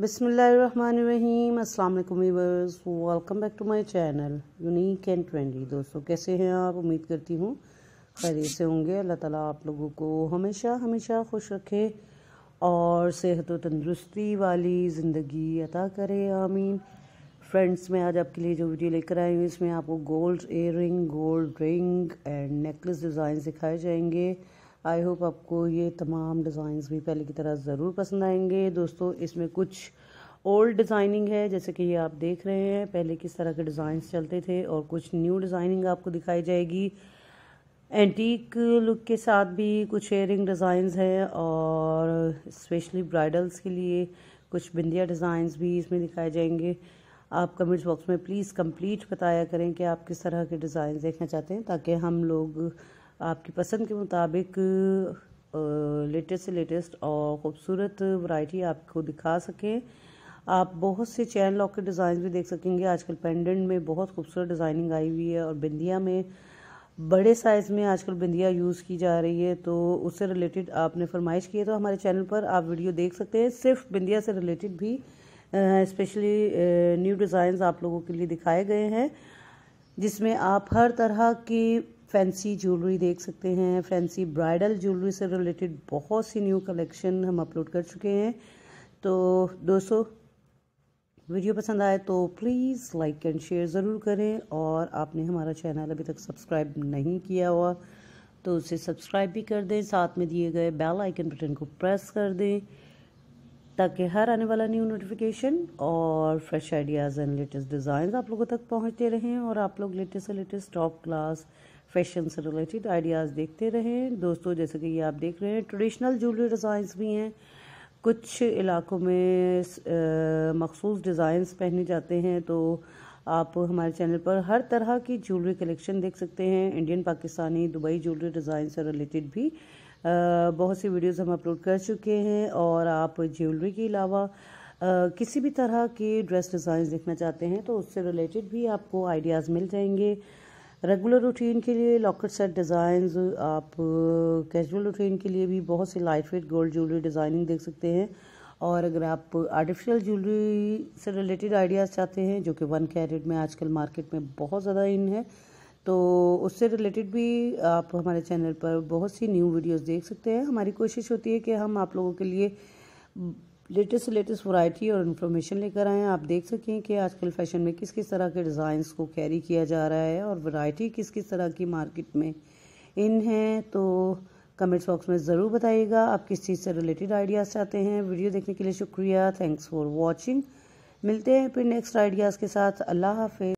बिसमीम अल्लाम viewers welcome back to my channel unique and trendy दोस्तों कैसे हैं आप उम्मीद करती हूँ खैर से होंगे अल्लाह ताला आप लोगों को हमेशा हमेशा खुश रखे और सेहत व तंदरुस्ती वाली ज़िंदगी अता करे आमीन फ्रेंड्स मैं आज आपके लिए जो वीडियो लेकर आई हूँ इसमें आपको gold ear gold ring and necklace design सिखाए जाएंगे आई होप आपको ये तमाम डिज़ाइंस भी पहले की तरह ज़रूर पसंद आएंगे दोस्तों इसमें कुछ ओल्ड डिज़ाइनिंग है जैसे कि ये आप देख रहे हैं पहले किस तरह के डिज़ाइंस चलते थे और कुछ न्यू डिज़ाइनिंग आपको दिखाई जाएगी एंटीक लुक के साथ भी कुछ एयरिंग डिज़ाइंस हैं और स्पेशली ब्राइडल्स के लिए कुछ बिंदिया डिज़ाइंस भी इसमें दिखाए जाएंगे आप कमेंट्स बॉक्स में प्लीज़ कंप्लीट बताया करें कि आप किस तरह के डिज़ाइन देखना चाहते हैं ताकि हम लोग आपकी पसंद के मुताबिक लेटेस्ट से लेटेस्ट और ख़ूबसूरत वैरायटी आपको दिखा सकें आप बहुत से चैन लॉक के डिज़ाइन भी देख सकेंगे आजकल पेंडेंट में बहुत खूबसूरत डिज़ाइनिंग आई हुई है और बिंदिया में बड़े साइज़ में आजकल बिंदिया यूज़ की जा रही है तो उससे रिलेटेड आपने फरमाइश की है तो हमारे चैनल पर आप वीडियो देख सकते हैं सिर्फ बिंदिया से रिलेटेड भी स्पेशली न्यू डिज़ाइन आप लोगों के लिए दिखाए गए हैं जिसमें आप हर तरह की फैंसी ज्वेलरी देख सकते हैं फैंसी ब्राइडल ज्वेलरी से रिलेटेड बहुत सी न्यू कलेक्शन हम अपलोड कर चुके हैं तो दोस्तों वीडियो पसंद आए तो प्लीज़ लाइक एंड शेयर ज़रूर करें और आपने हमारा चैनल अभी तक सब्सक्राइब नहीं किया हुआ तो उसे सब्सक्राइब भी कर दें साथ में दिए गए बेल आइकन बटन को प्रेस कर दें ताकि हर आने वाला न्यू नोटिफिकेशन और fresh ideas and latest design आप लोगों तक पहुंचते रहें और आप लोग लेटेस्ट से लेटेस्ट टॉप क्लास फैशन से रिलेटेड आइडियाज़ देखते रहें दोस्तों जैसे कि ये आप देख रहे हैं ट्रेडिशनल ज्वेलरी डिज़ाइंस भी हैं कुछ इलाकों में मखसूस डिज़ाइंस पहने जाते हैं तो आप हमारे चैनल पर हर तरह की ज्वेलरी कलेक्शन देख सकते हैं Indian Pakistani Dubai jewellery design से रिलेटेड भी बहुत सी वीडियोस हम अपलोड कर चुके हैं और आप ज्वेलरी के अलावा किसी भी तरह के ड्रेस डिज़ाइन देखना चाहते हैं तो उससे रिलेटेड भी आपको आइडियाज़ मिल जाएंगे रेगुलर रूटीन के लिए लॉकेट सेट डिज़ाइन आप कैजुअल uh, रूटीन के लिए भी बहुत से light weight gold jewellery designing देख सकते हैं और अगर आप आर्टिफिशियल ज्वेलरी से रिलेटेड आइडियाज़ चाहते हैं जो कि वन कैरेट में आजकल मार्केट में बहुत ज़्यादा इन है तो उससे रिलेटेड भी आप हमारे चैनल पर बहुत सी न्यू वीडियोस देख सकते हैं हमारी कोशिश होती है कि हम आप लोगों के लिए लेटेस्ट से लेटेस्ट वैरायटी और इन्फॉर्मेशन लेकर आए हैं आप देख सकें कि आजकल फैशन में किस किस तरह के डिज़ाइंस को कैरी किया जा रहा है और वैरायटी किस किस तरह की मार्केट में इन हैं तो कमेंट्स बॉक्स में ज़रूर बताइएगा आप किस चीज़ से रिलेटेड आइडियाज़ चाहते हैं वीडियो देखने के लिए शुक्रिया थैंक्स फॉर वॉचिंग मिलते हैं फिर नेक्स्ट आइडियाज़ के साथ अल्लाह हाफि